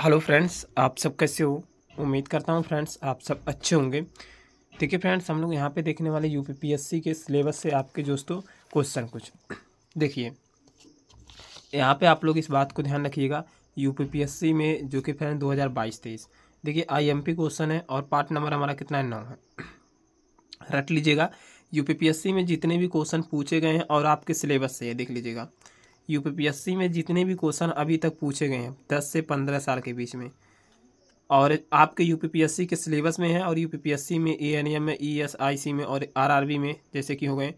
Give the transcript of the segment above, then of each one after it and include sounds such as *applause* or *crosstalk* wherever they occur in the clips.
hello friends आप सब कैसे हो उम्मीद करता हूँ फ्रेंड्स आप सब अच्छे होंगे देखिए फ्रेंड्स हम लोग यहाँ पे देखने वाले यूपीपीएससी के सिलेबस से आपके दोस्तों क्वेश्चन कुछ देखिए यहाँ पे आप लोग इस बात को ध्यान रखिएगा यू में जो कि फ्रेंड बाईस तेईस देखिए आईएमपी क्वेश्चन है और पार्ट नंबर हमारा कितना है नौ है रट लीजिएगा यू में जितने भी क्वेश्चन पूछे गए हैं और आपके सिलेबस से है देख लीजिएगा यूपीपीएससी में जितने भी क्वेश्चन अभी तक पूछे गए हैं दस से पंद्रह साल के बीच में और आपके यूपीपीएससी के सिलेबस में है और यूपीपीएससी में ए एन एम में ई एस आई सी में और बी में जैसे कि हो गए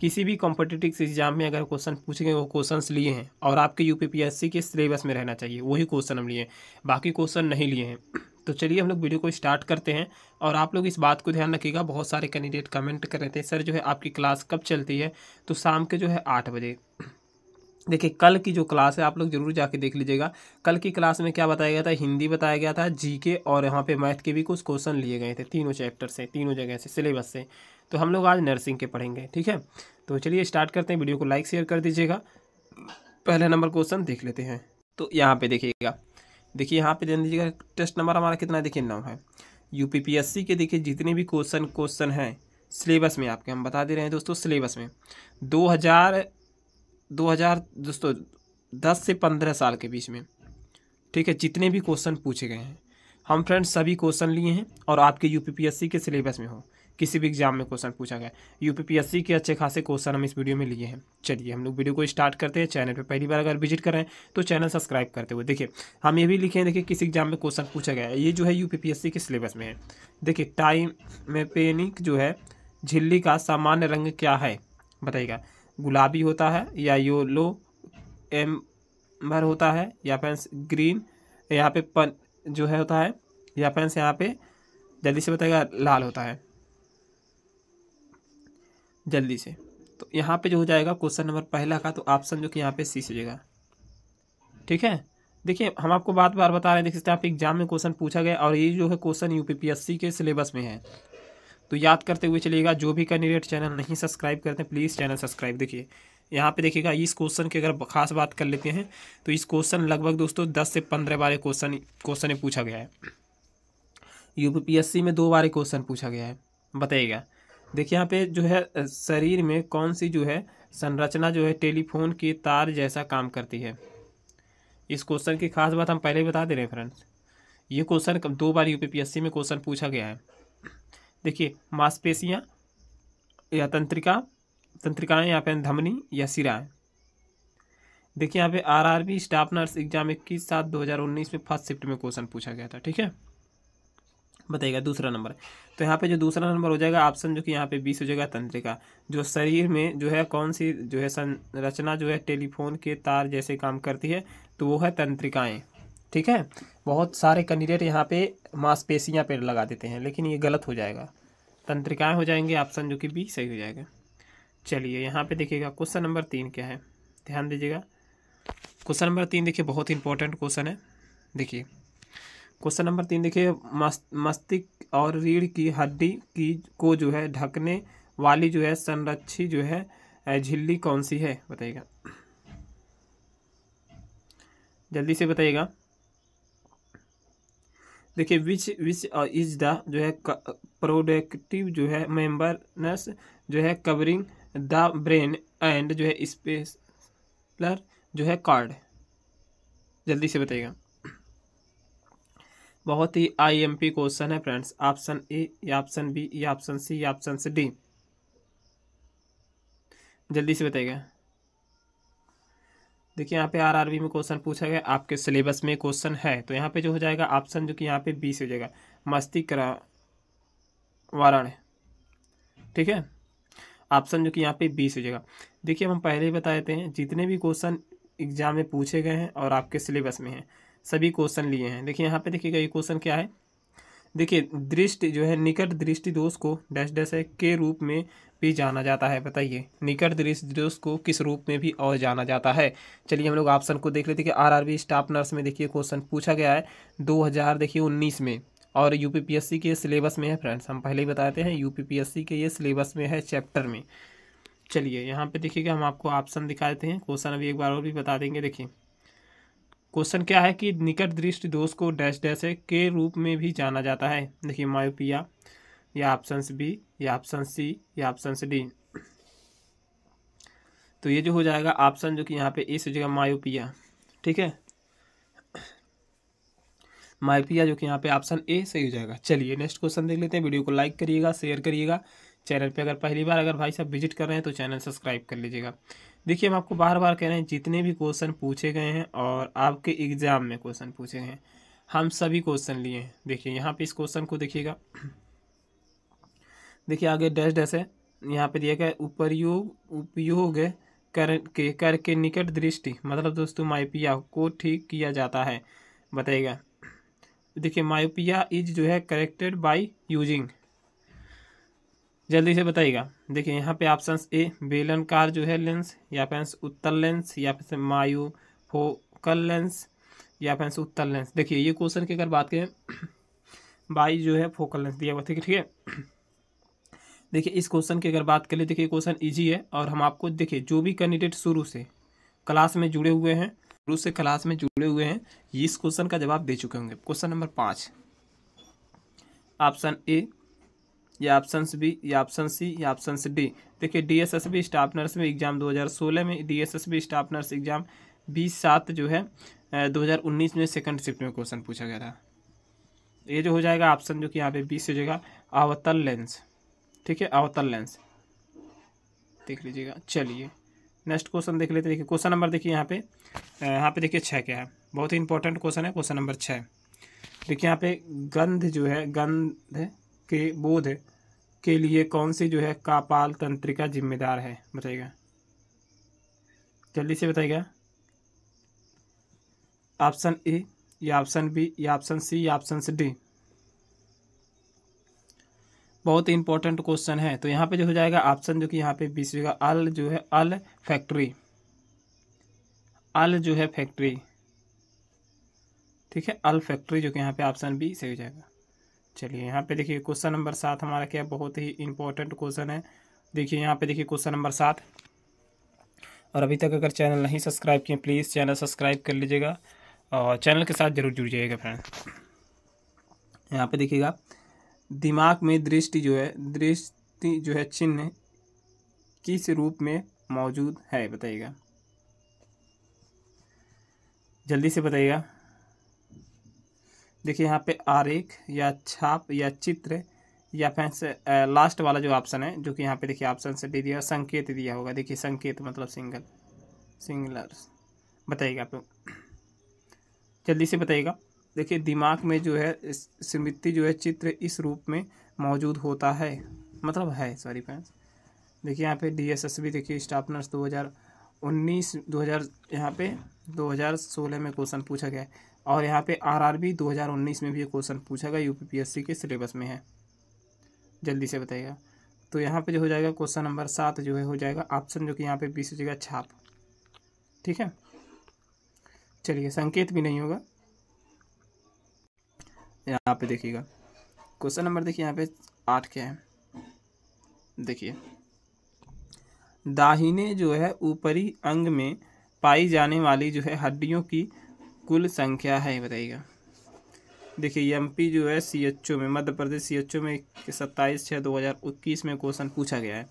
किसी भी कॉम्पिटिटिव एग्जाम में अगर क्वेश्चन पूछे गए वो क्वेश्चन लिए हैं और आपके यूपीपीएससी के सिलेबस में रहना चाहिए वही क्वेश्चन हम लिए हैं बाकी क्वेश्चन नहीं लिए हैं तो चलिए हम लोग वीडियो को स्टार्ट करते हैं और आप लोग इस बात को ध्यान रखिएगा बहुत सारे कैंडिडेट कमेंट कर रहे थे सर जो है आपकी क्लास कब चलती है तो शाम के जो है आठ बजे देखिए कल की जो क्लास है आप लोग जरूर जाके देख लीजिएगा कल की क्लास में क्या बताया गया था हिंदी बताया गया था जीके और यहाँ पे मैथ के भी कुछ क्वेश्चन लिए गए थे तीनों चैप्टर से तीनों जगह से सिलेबस से तो हम लोग आज नर्सिंग के पढ़ेंगे ठीक है तो चलिए स्टार्ट करते हैं वीडियो को लाइक शेयर कर दीजिएगा पहला नंबर क्वेश्चन देख लेते हैं तो यहाँ पर देखिएगा देखिए यहाँ पर दे दीजिएगा टेस्ट नंबर हमारा कितना देखिए नौ है यू के देखिए जितने भी क्वेश्चन क्वेश्चन हैं सिलेबस में आपके हम बता दे रहे हैं दोस्तों सिलेबस में दो हज़ार 2000 दोस्तों 10 से 15 साल के बीच में ठीक है जितने भी क्वेश्चन पूछे गए हैं हम फ्रेंड्स सभी क्वेश्चन लिए हैं और आपके यूपीपीएससी के सिलेबस में हो किसी भी एग्जाम में क्वेश्चन पूछा गया यूपीपीएससी के अच्छे खासे क्वेश्चन हम इस वीडियो में लिए हैं चलिए हम लोग वीडियो को स्टार्ट करते हैं चैनल पर पहली बार अगर विजिट करें तो चैनल सब्सक्राइब करते हुए देखिए हम ये भी लिखे हैं देखिए किस एग्जाम में क्वेश्चन पूछा गया है ये जो है यूपीपीएससी के सिलेबस में है देखिए टाइम में पेनिक जो है झिल्ली का सामान्य रंग क्या है बताइएगा गुलाबी होता है या योलो एम्बर होता है या फ्रेंड्स ग्रीन यहाँ पे पन जो है होता है या फ्रेंड्स यहाँ पे जल्दी से बताएगा लाल होता है जल्दी से तो यहाँ पे जो हो जाएगा क्वेश्चन नंबर पहला का तो ऑप्शन जो कि यहाँ पे सी से जाएगा ठीक है देखिए हम आपको बात बार बता रहे हैं देख सकते हैं आप एग्जाम में क्वेश्चन पूछा गया और ये जो है क्वेश्चन यूपीपीएससी के सिलेबस में है तो याद करते हुए चलिएगा जो भी कैंडिडेट चैनल नहीं सब्सक्राइब करते प्लीज़ चैनल सब्सक्राइब देखिए यहाँ पे देखिएगा इस क्वेश्चन की अगर खास बात कर लेते हैं तो इस क्वेश्चन लगभग दोस्तों दस से पंद्रह बार क्वेश्चन क्वेश्चन पूछा गया है यू में दो बार क्वेश्चन पूछा गया है बताइएगा देखिए यहाँ पे जो है शरीर में कौन सी जो है संरचना जो है टेलीफोन की तार जैसा काम करती है इस क्वेश्चन की खास बात हम पहले बता दे रहे हैं फ्रेंड्स ये क्वेश्चन दो बार यूपीपीएससी में क्वेश्चन पूछा गया है देखिए मांसपेशियाँ या तंत्रिका तंत्रिकाएँ यहाँ पे धमनी या सिरा देखिए यहाँ पे आरआरबी स्टाफ नर्स एग्जाम इक्कीस सात दो हज़ार उन्नीस में फर्स्ट शिफ्ट में क्वेश्चन पूछा गया था ठीक है बताइएगा दूसरा नंबर तो यहाँ पे जो दूसरा नंबर हो जाएगा ऑप्शन जो कि यहाँ पे बीस हो जाएगा तंत्रिका जो शरीर में जो है कौन सी जो है संरचना जो है टेलीफोन के तार जैसे काम करती है तो वो है तंत्रिकाएँ ठीक है बहुत सारे कैंडिडेट यहाँ पे मांसपेशियाँ पेड़ लगा देते हैं लेकिन ये गलत हो जाएगा तंत्रिकाएँ हो जाएंगे ऑप्शन जो कि बी सही हो जाएगा चलिए यहाँ पे देखिएगा क्वेश्चन नंबर तीन क्या है ध्यान दीजिएगा क्वेश्चन नंबर तीन देखिए बहुत इंपॉर्टेंट क्वेश्चन है देखिए क्वेश्चन नंबर तीन देखिए मस्त मस्तिष्क और रीढ़ की हड्डी की को जो है ढकने वाली जो है संरक्षी जो है झिल्ली कौन सी है बताइएगा जल्दी से बताइएगा देखिए विच विच इज द जो है प्रोडक्टिव जो है मेम्बरनेस जो है कवरिंग द ब्रेन एंड जो है स्पेसलर जो है कार्ड जल्दी से बताइएगा बहुत ही आईएमपी क्वेश्चन है फ्रेंड्स ऑप्शन ए या ऑप्शन बी या ऑप्शन सी या ऑप्शन डी जल्दी से बताइएगा देखिए यहाँ पे आरआरबी में क्वेश्चन पूछा गया आपके सिलेबस में क्वेश्चन है तो यहाँ पे जो हो जाएगा ऑप्शन जो कि यहाँ पे बीस हो जाएगा मस्ती करा वारण ठीक है ऑप्शन जो कि यहाँ पे बीस हो जाएगा देखिए अब हम पहले ही बता देते हैं जितने भी क्वेश्चन एग्जाम में पूछे गए हैं और आपके सिलेबस में हैं सभी क्वेश्चन लिए हैं देखिए यहाँ पे देखिएगा ये क्वेश्चन क्या है देखिए दृष्टि जो है निकट दृष्टि दोष को डैश डैश है के रूप में भी जाना जाता है बताइए निकट दृष्टि दोष को किस रूप में भी और जाना जाता है चलिए हम लोग ऑप्शन को देख लेते हैं कि आरआरबी स्टाफ नर्स में देखिए क्वेश्चन पूछा गया है 2000 देखिए 19 में और यूपीपीएससी के सिलेबस में है फ्रेंड्स हम पहले ही बताते हैं सी के ये सिलेबस में है चैप्टर में चलिए यहाँ पर देखिएगा हम आपको ऑप्शन दिखा देते हैं क्वेश्चन अभी एक बार और भी बता देंगे देखिए क्वेश्चन क्या है कि निकट दृष्टि दोष को डैश डैश के रूप में भी जाना जाता है देखिए मायोपिया या ऑप्शन बी या ऑप्शन सी या ऑप्शन डी तो ये जो हो जाएगा ऑप्शन जो कि यहाँ पे इस जगह मायोपिया ठीक है मायोपिया जो कि यहाँ पे ऑप्शन ए सही हो जाएगा चलिए नेक्स्ट क्वेश्चन देख लेते हैं वीडियो को लाइक करिएगा शेयर करिएगा चैनल पे अगर पहली बार अगर भाई साहब विजिट कर रहे हैं तो चैनल सब्सक्राइब कर लीजिएगा देखिए हम आपको बार बार कह रहे हैं जितने भी क्वेश्चन पूछे गए हैं और आपके एग्ज़ाम में क्वेश्चन पूछे गए हैं हम सभी क्वेश्चन लिए हैं देखिए यहाँ पे इस क्वेश्चन को देखिएगा देखिए आगे डैश डैश है यहाँ पे दिया गया उपयोग उपयोग कर के कर के निकट दृष्टि मतलब दोस्तों माइपिया को ठीक किया जाता है बताइएगा देखिए माइपिया इज जो है करेक्टेड बाई यूजिंग जल्दी से बताइएगा देखिए यहाँ पे ऑप्शन ए बेलन कार जो है लेंस या फिर उत्तर लेंस या फिर मायू फोकल लेंस या फिर उत्तर लेंस देखिए ये क्वेश्चन की अगर बात करें बाई जो है फोकल लेंस दिया हुआ ठीक है देखिए इस क्वेश्चन की अगर बात करें देखिए क्वेश्चन ईजी है और हम आपको देखिए जो भी कैंडिडेट शुरू से क्लास में जुड़े हुए हैं शुरू से क्लास में जुड़े हुए हैं इस क्वेश्चन का जवाब दे चुके होंगे क्वेश्चन नंबर पाँच ऑप्शन ए या ऑप्शन बी या ऑप्शन सी या ऑप्शन डी देखिए डीएसएसबी स्टाफ नर्स में एग्जाम 2016 में डीएसएसबी स्टाफ नर्स एग्जाम बीस सात जो है 2019 में सेकंड शिफ्ट में क्वेश्चन पूछा गया था ये जो हो जाएगा ऑप्शन जो कि यहाँ पे बीस हो जाएगा अवतल लेंस ठीक है अवतल लेंस देख लीजिएगा चलिए नेक्स्ट क्वेश्चन देख लेते देखिए क्वेश्चन नंबर देखिए यहाँ पे यहाँ पे देखिए छः क्या है बहुत ही इंपॉर्टेंट क्वेश्चन है क्वेश्चन नंबर छः देखिए यहाँ पे गंध जो है गंध के बोध के लिए कौन सी जो है कापाल तंत्रिका जिम्मेदार है बताइएगा जल्दी से बताइएगा ऑप्शन ए या ऑप्शन बी या ऑप्शन सी या ऑप्शन डी बहुत ही इंपॉर्टेंट क्वेश्चन है तो यहाँ पे जो हो जाएगा ऑप्शन जो कि यहाँ पे बीस होगा अल जो है अल फैक्ट्री अल जो है फैक्ट्री ठीक है अल फैक्ट्री जो कि यहाँ पे ऑप्शन बी सही हो जाएगा चलिए यहाँ पे देखिए क्वेश्चन नंबर सात हमारा क्या बहुत ही इंपॉर्टेंट क्वेश्चन है देखिए यहाँ पे देखिए क्वेश्चन नंबर सात और अभी तक अगर चैनल नहीं सब्सक्राइब किए प्लीज़ चैनल सब्सक्राइब कर लीजिएगा और चैनल के साथ जरूर जुड़ जाइएगा फ्रेंड यहाँ पे देखिएगा दिमाग में दृष्टि जो है दृष्टि जो है चिन्ह किस रूप में मौजूद है बताइएगा जल्दी से बताइएगा देखिए यहाँ पे आरेख या छाप या चित्र या फिर लास्ट वाला जो ऑप्शन है जो कि यहाँ पे देखिए ऑप्शन से दे दिया संकेत दिया होगा देखिए संकेत मतलब सिंगल सिंगलर बताइएगा आप जल्दी से बताइएगा देखिए दिमाग में जो है स्मृति जो है चित्र इस रूप में मौजूद होता है मतलब है सॉरी फ्रेंड्स देखिए यहाँ पे डीएसएसबी देखिए स्टाफ नर्स 2019 2000 यहाँ पे 2016 में क्वेश्चन पूछा गया है और यहाँ पे आरआरबी 2019 में भी ये क्वेश्चन पूछा गया यूपीपीएससी के सिलेबस में है जल्दी से बताइएगा तो यहाँ पे जो हो जाएगा क्वेश्चन नंबर सात जो है हो जाएगा ऑप्शन जो कि यहाँ पे बीस हो जाएगा छाप ठीक है चलिए संकेत भी नहीं होगा यहाँ पे देखिएगा क्वेश्चन नंबर देखिए यहाँ पे आठ क्या है देखिए दाहिने जो है ऊपरी अंग में पाई जाने वाली जो है हड्डियों की कुल संख्या है बताइएगा देखिए एम पी जो है सी एच ओ में मध्य प्रदेश सी एच ओ में सत्ताईस छः दो हज़ार इक्कीस में क्वेश्चन पूछा गया है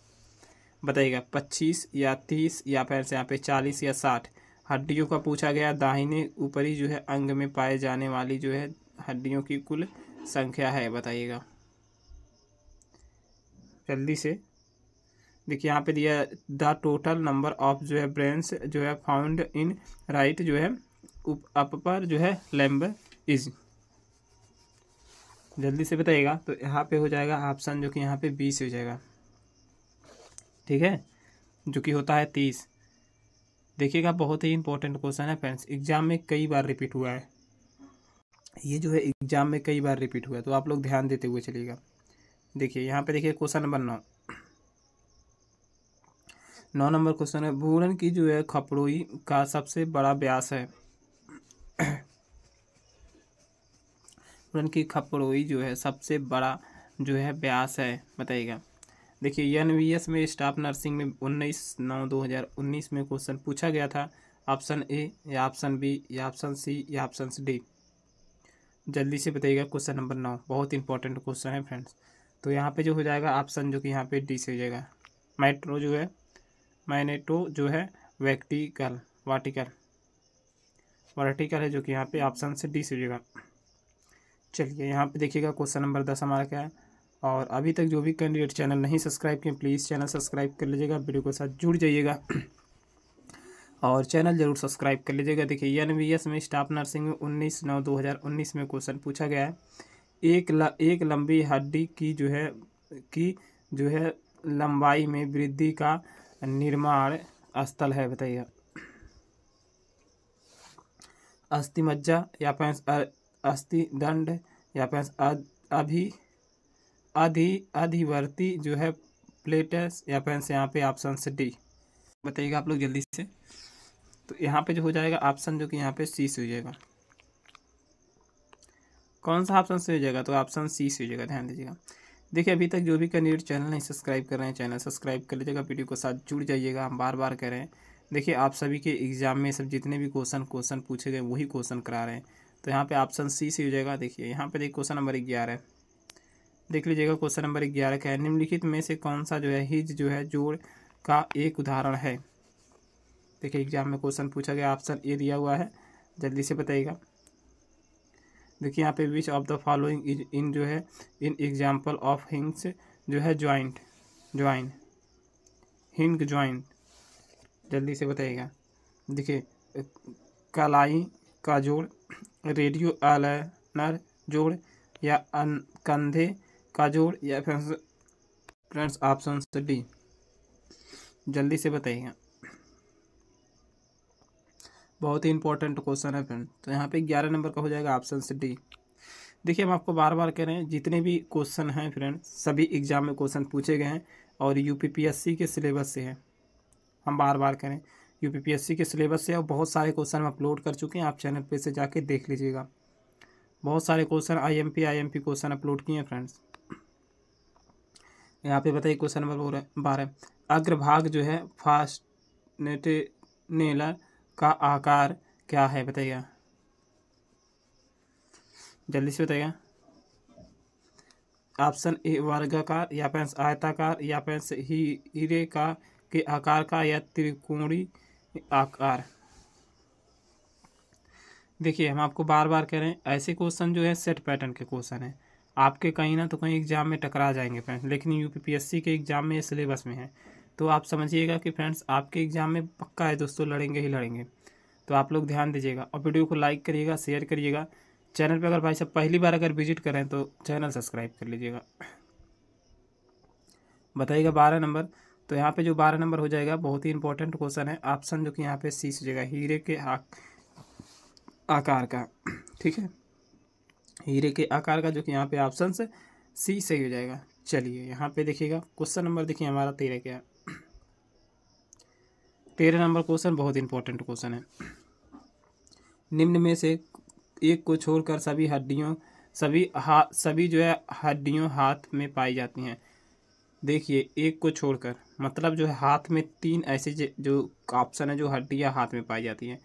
बताइएगा पच्चीस या तीस या फिर से यहाँ पे चालीस या साठ हड्डियों का पूछा गया दाहिने ऊपरी जो है अंग में पाए जाने वाली जो है हड्डियों की कुल संख्या है बताइएगा जल्दी से देखिए यहाँ पे दिया द टोटल नंबर ऑफ जो है ब्रेन्स जो है फाउंड इन राइट जो है अपर जो है लैम्ब इज जल्दी से बताइएगा तो यहाँ पे हो जाएगा ऑप्शन जो कि यहाँ पे बीस हो जाएगा ठीक है जो कि होता है तीस देखिएगा बहुत ही इंपॉर्टेंट क्वेश्चन है फ्रेंड्स एग्जाम में कई बार रिपीट हुआ है ये जो है एग्जाम में कई बार रिपीट हुआ है तो आप लोग ध्यान देते हुए चलिएगा देखिए यहाँ पे देखिए क्वेश्चन नंबर नौ नौ नंबर क्वेश्चन है भूरन की जो है खपड़ोई का सबसे बड़ा ब्यास है *clears throat* उनकी खपरोई जो है सबसे बड़ा जो है ब्यास है बताइएगा देखिए एन वी एस में स्टाफ नर्सिंग में उन्नीस नौ दो हज़ार उन्नीस में क्वेश्चन पूछा गया था ऑप्शन ए या ऑप्शन बी या ऑप्शन सी या ऑप्शन डी जल्दी से बताइएगा क्वेश्चन नंबर नौ बहुत इंपॉर्टेंट क्वेश्चन है फ्रेंड्स तो यहाँ पे जो हो जाएगा ऑप्शन जो कि यहाँ पे डी से हो जाएगा माइट्रो जो है मैनेटो जो है वैक्टिकल वाटिकल वर्टिकल है जो कि यहाँ पे ऑप्शन से डी से चलिए यहाँ पे देखिएगा क्वेश्चन नंबर दस हमारा क्या है और अभी तक जो भी कैंडिडेट चैनल नहीं सब्सक्राइब किए प्लीज़ चैनल सब्सक्राइब कर लीजिएगा वीडियो के साथ जुड़ जाइएगा और चैनल जरूर सब्सक्राइब कर लीजिएगा देखिए एन में स्टाफ नर्सिंग में उन्नीस नौ दो हज़ार उन्नीस में क्वेश्चन पूछा गया है एक ल, एक लंबी हड्डी की जो है की जो है लंबाई में वृद्धि का निर्माण स्थल है बताइए अस्थि मज्जा या फिर अस्थि दंड या फिर अभी अधि अधिवर्ती जो है प्लेटस या फिर यहाँ पे ऑप्शन से डी बताइएगा आप लोग जल्दी से तो यहाँ पे जो हो जाएगा ऑप्शन जो कि यहाँ पे सी से हो जाएगा कौन सा ऑप्शन से हो जाएगा तो ऑप्शन सी से हो जाएगा ध्यान दीजिएगा देखिए अभी तक जो भी कैंडिडेट चैनल नहीं सब्सक्राइब कर रहे हैं चैनल सब्सक्राइब कर लीजिएगा वीडियो के साथ जुड़ जाइएगा हम बार बार कह रहे हैं देखिए आप सभी के एग्ज़ाम में सब जितने भी क्वेश्चन क्वेश्चन पूछे गए वही क्वेश्चन करा रहे हैं तो यहाँ पे ऑप्शन सी से हो जाएगा देखिए यहाँ पे देखिए क्वेश्चन नंबर ग्यारह देख लीजिएगा क्वेश्चन नंबर ग्यारह का है निम्नलिखित में से कौन सा जो है हिज जो है जोड़ का एक उदाहरण है देखिए एग्जाम में क्वेश्चन पूछा गया ऑप्शन ए दिया हुआ है जल्दी से बताइएगा देखिए यहाँ पे which of the following is in जो है इन एग्जाम्पल ऑफ हिंग्स जो है ज्वाइंट ज्वाइन हिंग ज्वाइंट जल्दी से बताइएगा देखिए कलाई का जोड़ रेडियो आलनर जोड़ या अन कंधे का जोड़ या फ्रेंड्स ऑप्शन डी जल्दी से बताइएगा बहुत ही इंपॉर्टेंट क्वेश्चन है फ्रेंड तो यहाँ पे ग्यारह नंबर का हो जाएगा ऑप्शन डी देखिए हम आपको बार बार कह रहे हैं जितने भी क्वेश्चन हैं फ्रेंड सभी एग्जाम में क्वेश्चन पूछे गए हैं और यूपीपीएससी के सिलेबस से हैं हम बार बार करें यूपीपीएससी के सिलेबस से और बहुत सारे क्वेश्चन हम अपलोड कर चुके हैं आप चैनल पे से जाके देख लीजिएगा बहुत सारे question IMP IMP question upload किए हैं फ्रेंड्स यहाँ पे बताइए क्वेश्चन नंबर बारह अग्रभाग जो है फास्ट नेलर का आकार क्या है बताइएगा जल्दी से बताइएगा ऑप्शन ए वर्गाकार या पेंस आयताकार या पेंस ही हीरे का के आकार का या त्रिकोणी आकार देखिए हम आपको बार बार कह रहे हैं ऐसे क्वेश्चन जो है सेट पैटर्न के क्वेश्चन हैं आपके कहीं ना तो कहीं एग्जाम में टकरा जाएंगे फ्रेंड्स लेकिन यूपीपीएससी के एग्जाम में सिलेबस में है तो आप समझिएगा कि फ्रेंड्स आपके एग्जाम में पक्का है दोस्तों लड़ेंगे ही लड़ेंगे तो आप लोग ध्यान दीजिएगा और वीडियो को लाइक करिएगा शेयर करिएगा चैनल पर अगर भाई साहब पहली बार अगर विजिट करें तो चैनल सब्सक्राइब कर लीजिएगा बताइएगा बारह नंबर तो यहाँ पे जो बारह नंबर हो जाएगा बहुत ही इंपॉर्टेंट क्वेश्चन है ऑप्शन जो कि यहाँ पे सी से जाएगा हीरे के आकार का ठीक है हीरे के आकार का जो कि यहाँ पे ऑप्शन से सी सही हो जाएगा चलिए यहाँ पे देखिएगा क्वेश्चन नंबर देखिए हमारा तेरह क्या तेरह नंबर क्वेश्चन बहुत इंपॉर्टेंट क्वेश्चन है निम्न में से एक को छोड़कर सभी हड्डियों सभी हा सभी जो है हड्डियों हाथ में पाई जाती हैं देखिए एक को छोड़कर मतलब जो है हाथ में तीन ऐसे जो ऑप्शन है जो हड्डियाँ हाथ में पाई जाती हैं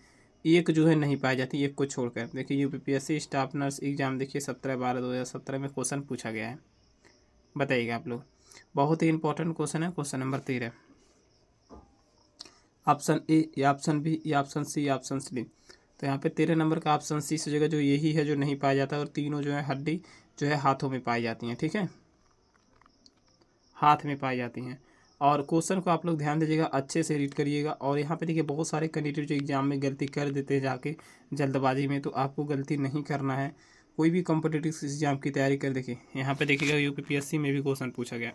एक जो है नहीं पाई जाती एक को छोड़कर देखिए यूपीपीएससी स्टाफ नर्स एग्ज़ाम देखिए सत्रह बारह दो हज़ार सत्रह में क्वेश्चन पूछा गया है बताइएगा आप लोग बहुत ही इंपॉर्टेंट क्वेश्चन है क्वेश्चन नंबर तेरह ऑप्शन ए या ऑप्शन बी या ऑप्शन सी या ऑप्शन डी तो यहाँ पे तेरह नंबर का ऑप्शन सी से जगह जो यही है जो नहीं पाया जाता और तीनों जो है हड्डी जो है हाथों में पाई जाती हैं ठीक है हाथ में पाई जाती हैं और क्वेश्चन को आप लोग ध्यान दीजिएगा अच्छे से रीड करिएगा और यहाँ पे देखिए बहुत सारे कैंडिडेट जो एग्ज़ाम में गलती कर देते हैं जाके जल्दबाजी में तो आपको गलती नहीं करना है कोई भी कॉम्पिटेटिव एग्जाम की तैयारी कर देखिए यहाँ पे देखिएगा यूपीपीएससी में भी क्वेश्चन पूछा गया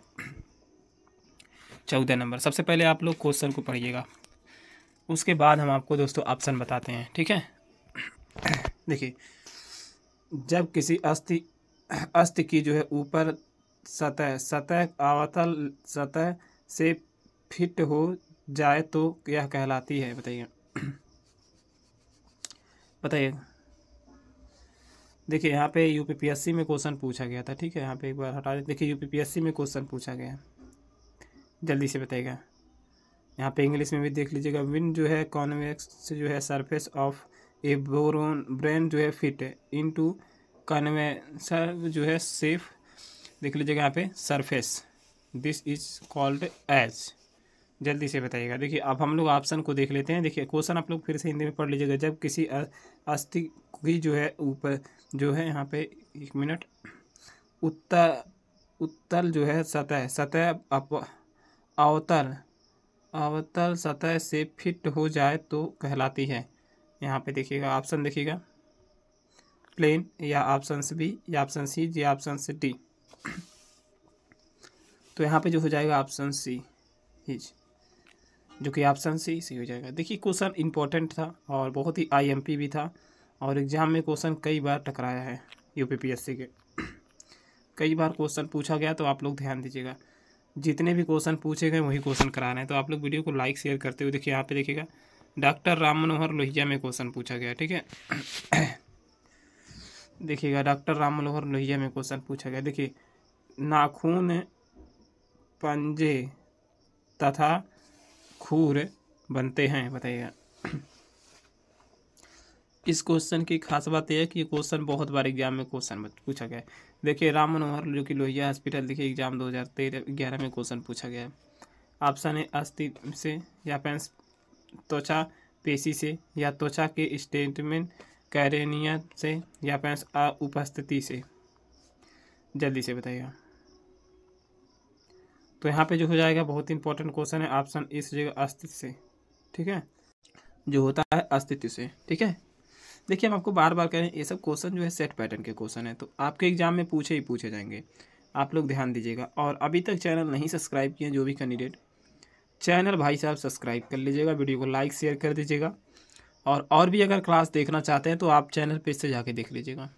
चौदह नंबर सबसे पहले आप लोग क्वेश्चन को पढ़िएगा उसके बाद हम आपको दोस्तों ऑप्शन बताते हैं ठीक है देखिए जब किसी अस्थि अस्थि की जो है ऊपर सतह सतह अवतल सतह से फिट हो जाए तो यह कहलाती है बताइए बताइए देखिए यहाँ पे यूपीपीएससी में क्वेश्चन पूछा गया था ठीक है यहाँ पे एक बार हटा देखिए यूपीपीएससी में क्वेश्चन पूछा गया है जल्दी से बताइएगा यहाँ पे इंग्लिश में भी देख लीजिएगा विन जो है कॉन्वेक्स जो है surface of a boron brain जो है फिट इन टू कन्वेंसर जो है सेफ देख लीजिएगा यहाँ पे surface this is called as जल्दी से बताइएगा देखिए अब हम लोग ऑप्शन को देख लेते हैं देखिए क्वेश्चन आप लोग फिर से हिंदी में पढ़ लीजिएगा जब किसी अस्थि की जो है ऊपर जो है यहाँ पे एक मिनट उत्तर उत्तल जो है सतह सतह अवतल अवतल सतह से फिट हो जाए तो कहलाती है यहाँ पे देखिएगा ऑप्शन देखिएगा प्लेन या ऑप्शन बी या ऑप्शन सी या ऑप्शन डी तो यहाँ पे जो हो जाएगा ऑप्शन सी हिज जो कि ऑप्शन सी सी हो जाएगा देखिए क्वेश्चन इंपॉर्टेंट था और बहुत ही आईएमपी भी था और एग्ज़ाम में क्वेश्चन कई बार टकराया है यूपीपीएससी के कई बार क्वेश्चन पूछा गया तो आप लोग ध्यान दीजिएगा जितने भी क्वेश्चन पूछे गए वही क्वेश्चन करा रहे हैं तो आप लोग वीडियो को लाइक शेयर करते हुए देखिए यहाँ पे देखिएगा डॉक्टर राम मनोहर लोहिया में क्वेश्चन पूछा गया ठीक है *coughs* देखिएगा डॉक्टर राम मनोहर लोहिया में क्वेश्चन पूछा गया देखिए नाखून पंजे तथा खूर बनते हैं बताइएगा इस क्वेश्चन की खास बात यह है कि क्वेश्चन बहुत बार एग्जाम में क्वेश्चन पूछा गया है देखिए राम मनोहर जो कि लोहिया हॉस्पिटल देखिए एग्जाम दो हज़ार तेरह ग्यारह में क्वेश्चन पूछा गया है ऑप्शन है अस्थि से या पेंस त्वचा पेशी से या त्वचा के स्टेटमेंट कैरेनिया से या पेंस उपस्थिति से जल्दी से बताइएगा तो यहाँ पे जो हो जाएगा बहुत इंपॉर्टेंट क्वेश्चन है ऑप्शन इस जगह अस्तित्व से ठीक है जो होता है अस्तित्व से ठीक है देखिए हम आपको बार बार कह रहे हैं ये सब क्वेश्चन जो है सेट पैटर्न के क्वेश्चन है तो आपके एग्जाम में पूछे ही पूछे जाएंगे आप लोग ध्यान दीजिएगा और अभी तक चैनल नहीं सब्सक्राइब किए जो भी कैंडिडेट चैनल भाई साहब सब्सक्राइब कर लीजिएगा वीडियो को लाइक शेयर कर दीजिएगा और और भी अगर क्लास देखना चाहते हैं तो आप चैनल पेज से जाके देख लीजिएगा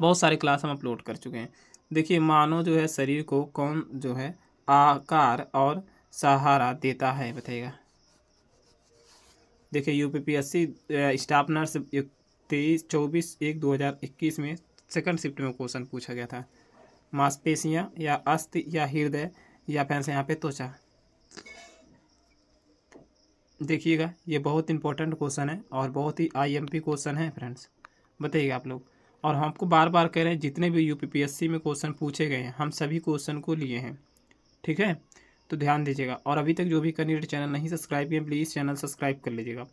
बहुत सारे क्लास हम अपलोड कर चुके हैं देखिए मानव जो है शरीर को कौन जो है आकार और सहारा देता है बताइएगा देखिए U P P S C staff nurse तेईस चौबीस एक दो हज़ार इक्कीस में सेकंड शिफ्ट में क्वेश्चन पूछा गया था मांसपेशियाँ या अस्त या हृदय या फैंस यहाँ पे त्वचा देखिएगा ये बहुत इंपॉर्टेंट क्वेश्चन है और बहुत ही आईएमपी क्वेश्चन है फ्रेंड्स बताइएगा आप लोग और हम आपको बार बार कह रहे हैं जितने भी यूपीपीएससी में क्वेश्चन पूछे गए हैं हम सभी क्वेश्चन को लिए हैं ठीक है तो ध्यान दीजिएगा और अभी तक जो भी कैंडिडेट चैनल नहीं सब्सक्राइब किए प्लीज़ चैनल सब्सक्राइब कर लीजिएगा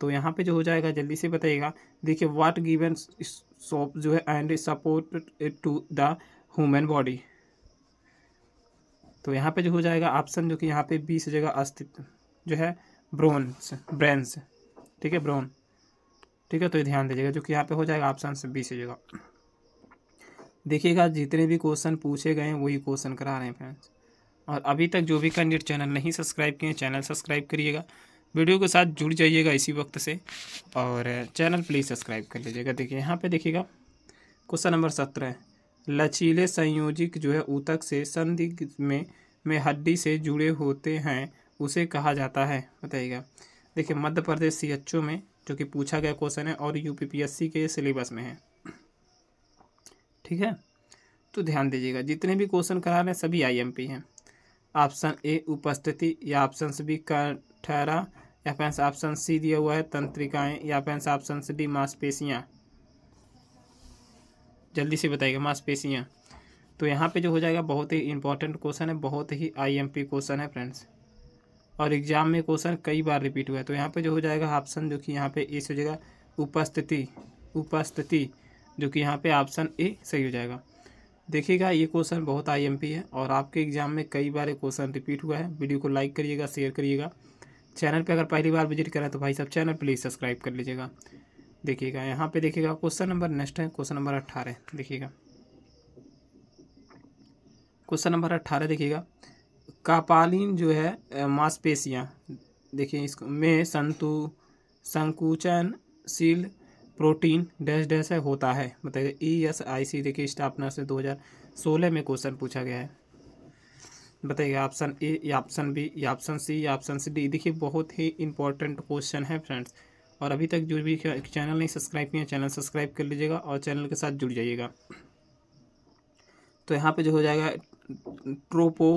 तो यहाँ पे जो हो जाएगा जल्दी से बताइएगा देखिए व्हाट गिवन सॉप जो है and support to the human body तो यहाँ पे जो हो जाएगा ऑप्शन जो कि यहाँ पे बीस जगह अस्तित्व जो है ब्रोन्स ब्रेन्स ठीक है ब्रोन ठीक है तो ये ध्यान दीजिएगा जो कि यहाँ पे हो जाएगा ऑप्शन से बी जगह देखिएगा जितने भी क्वेश्चन पूछे गए हैं वही क्वेश्चन करा रहे हैं फ्रेंड्स और अभी तक जो भी कैंडिडेट चैनल नहीं सब्सक्राइब किए चैनल सब्सक्राइब करिएगा वीडियो के साथ जुड़ जाइएगा इसी वक्त से और चैनल प्लीज़ सब्सक्राइब कर लीजिएगा देखिए यहाँ पर देखिएगा क्वेश्चन नंबर सत्रह लचीले संयोजिक जो है ऊतक से संधि में में हड्डी से जुड़े होते हैं उसे कहा जाता है बताइएगा देखिए मध्य प्रदेश सी में जो कि पूछा गया क्वेश्चन है और यूपीपीएससी के सिलेबस में है ठीक है तो ध्यान दीजिएगा जितने भी क्वेश्चन करा रहे हैं सभी आईएमपी हैं ऑप्शन ए उपस्थिति या ऑप्शन बी कठहरा या फिर ऑप्शन सी दिया हुआ है तंत्रिकाएं या फिर ऑप्शन डी मांसपेशियाँ जल्दी से बताइएगा मांसपेशियाँ तो यहाँ पे जो हो जाएगा बहुत ही इंपॉर्टेंट क्वेश्चन है बहुत ही आईएमपी क्वेश्चन है फ्रेंड्स और एग्जाम में क्वेश्चन कई बार रिपीट हुआ है तो यहाँ पे जो हो जाएगा ऑप्शन जो कि यहाँ पे ए सही हो जाएगा उपस्थिति उपस्थिति जो कि यहाँ पे ऑप्शन ए सही हो जाएगा देखिएगा ये क्वेश्चन बहुत आईएमपी है और आपके एग्जाम में कई बार क्वेश्चन रिपीट हुआ है वीडियो को लाइक करिएगा शेयर करिएगा चैनल पे अगर पहली बार विजिट करें तो भाई साहब चैनल प्लीज़ सब्सक्राइब कर लीजिएगा देखिएगा यहाँ पे देखिएगा क्वेश्चन नंबर नेक्स्ट है क्वेश्चन नंबर अट्ठारह देखिएगा क्वेश्चन नंबर अट्ठारह देखिएगा कापालीन जो है मांसपेशियाँ देखिए इसको में संतु संकुचनशील प्रोटीन डैश डैश है होता है बताइए ई एस आई सी देखिए स्थापना से 2016 में क्वेश्चन पूछा गया है बताइए ऑप्शन ए या ऑप्शन बी या ऑप्शन सी या ऑप्शन सी डी देखिए बहुत ही इंपॉर्टेंट क्वेश्चन है फ्रेंड्स और अभी तक जो भी चैनल नहीं सब्सक्राइब किया चैनल सब्सक्राइब कर लीजिएगा और चैनल के साथ जुड़ जाइएगा तो यहाँ पे जो हो जाएगा ट्रोपो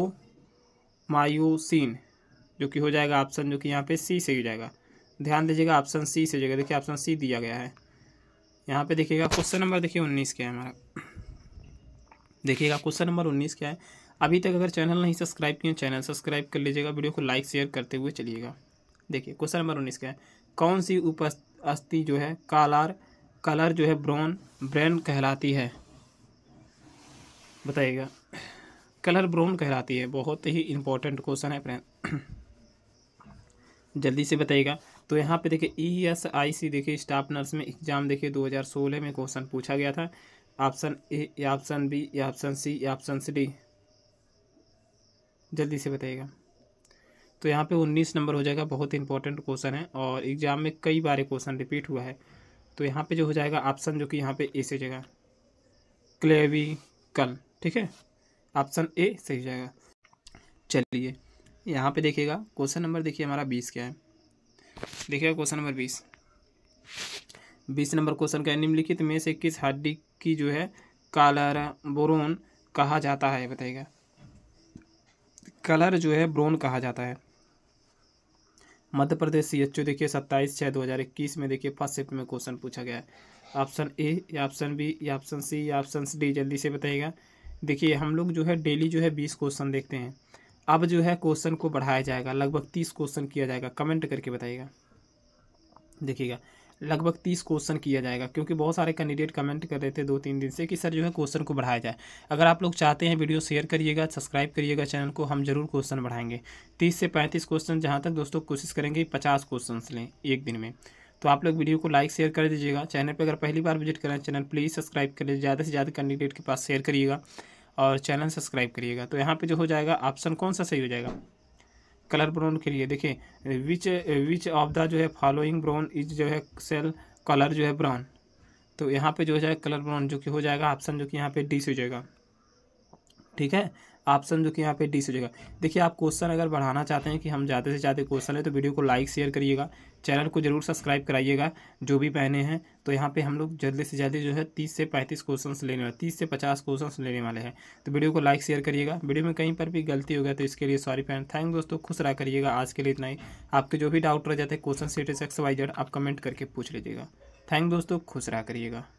मायूसिन जो कि हो जाएगा ऑप्शन जो कि यहाँ पे सी से हो जाएगा ध्यान दीजिएगा ऑप्शन सी से जाएगा देखिए ऑप्शन सी दिया गया है यहाँ पे देखिएगा क्वेश्चन नंबर देखिए उन्नीस क्या है हमारा देखिएगा क्वेश्चन नंबर उन्नीस क्या है अभी तक अगर चैनल नहीं सब्सक्राइब किए चैनल सब्सक्राइब कर लीजिएगा वीडियो को लाइक शेयर करते हुए चलिएगा देखिए क्वेश्चन नंबर उन्नीस क्या है कौन सी उप अस्थि जो है कालार कलर जो है ब्राउन ब्रेन कहलाती है बताइएगा कलर ब्राउन कहलाती है बहुत ही इंपॉर्टेंट क्वेश्चन है फ्रेंड *coughs* जल्दी से बताइएगा तो यहाँ पे देखिए ई एस आई सी देखिए स्टाफ नर्स में एग्जाम देखिए 2016 में क्वेश्चन पूछा गया था ऑप्शन ए या ऑप्शन बी या ऑप्शन सी या ऑप्शन डी जल्दी से बताइएगा तो यहाँ पे 19 नंबर हो जाएगा बहुत इंपॉर्टेंट क्वेश्चन है और एग्जाम में कई बार क्वेश्चन रिपीट हुआ है तो यहाँ पे जो हो जाएगा ऑप्शन जो कि यहाँ पे ऐसे जगह क्लेवी कल ठीक है ऑप्शन ए सही जाएगा चलिए यहाँ पे देखिएगा क्वेश्चन नंबर देखिए हमारा बीस क्या है देखिएगा क्वेश्चन नंबर बीस बीस नंबर क्वेश्चन का निम्नलिखित में से किस हड्डी की जो है कालर बोरोन कहा जाता है बताइएगा कलर जो है ब्रोन कहा जाता है मध्य प्रदेश सी एच ओ देखिए सत्ताईस छः दो हज़ार इक्कीस में देखिए फर्स्ट शिफ्ट में क्वेश्चन पूछा गया है ऑप्शन ए या ऑप्शन बी या ऑप्शन सी या ऑप्शन डी जल्दी से बताइएगा देखिए हम लोग जो है डेली जो है बीस क्वेश्चन देखते हैं अब जो है क्वेश्चन को बढ़ाया जाएगा लगभग तीस क्वेश्चन किया जाएगा कमेंट करके बताइएगा देखिएगा लगभग तीस क्वेश्चन किया जाएगा क्योंकि बहुत सारे कैंडिडेट कमेंट कर रहे थे दो तीन दिन से कि सर जो है क्वेश्चन को बढ़ाया जाए अगर आप लोग चाहते हैं वीडियो शेयर करिएगा सब्सक्राइब करिएगा चैनल को हम जरूर क्वेश्चन बढ़ाएंगे तीस से पैंतीस क्वेश्चन जहाँ तक दोस्तों कोशिश करेंगे पचास क्वेश्चन लें एक दिन में तो आप लोग वीडियो को लाइक शेयर कर दीजिएगा चैनल पर अगर पहली बार विजिट करें चैनल प्लीज़ सब्सक्राइब करें ज़्यादा से ज़्यादा कैंडिडेट के पास शेयर करिएगा और चैनल सब्सक्राइब करिएगा तो यहाँ पर जो हो जाएगा ऑप्शन कौन सा सही हो जाएगा कलर ब्राउन के लिए देखिए विच विच ऑफ द जो है फॉलोइंग ब्राउन इज जो है सेल कलर जो है ब्राउन तो यहाँ पे जो हो जाएगा कलर ब्राउन जो कि हो जाएगा ऑप्शन जो कि यहाँ पे डी से हो जाएगा ठीक है ऑप्शन जो कि यहाँ पे डी से जाएगा देखिए आप क्वेश्चन अगर बढ़ाना चाहते हैं कि हम ज़्यादा से ज़्यादा क्वेश्चन है तो वीडियो को लाइक शेयर करिएगा चैनल को जरूर सब्सक्राइब कराइएगा जो भी पहने हैं तो यहाँ पे हम लोग जल्दी से जल्दी जो है तीस से पैंतीस क्वेश्चन लेने वाले तीस से पचास क्वेश्चन लेने वाले हैं तो वीडियो को लाइक शेयर करिएगा वीडियो में कहीं पर भी गलती हो गया तो इसके लिए सॉरी फ्रेंड थैंक दोस्तों खुश रहा करिएगा आज के लिए इतना ही आपके जो भी डाउट रह जाते हैं क्वेश्चन सीटेज एक्स वाई जेड आप कमेंट करके पूछ लीजिएगा थैंक दोस्तों खुश रहा करिएगा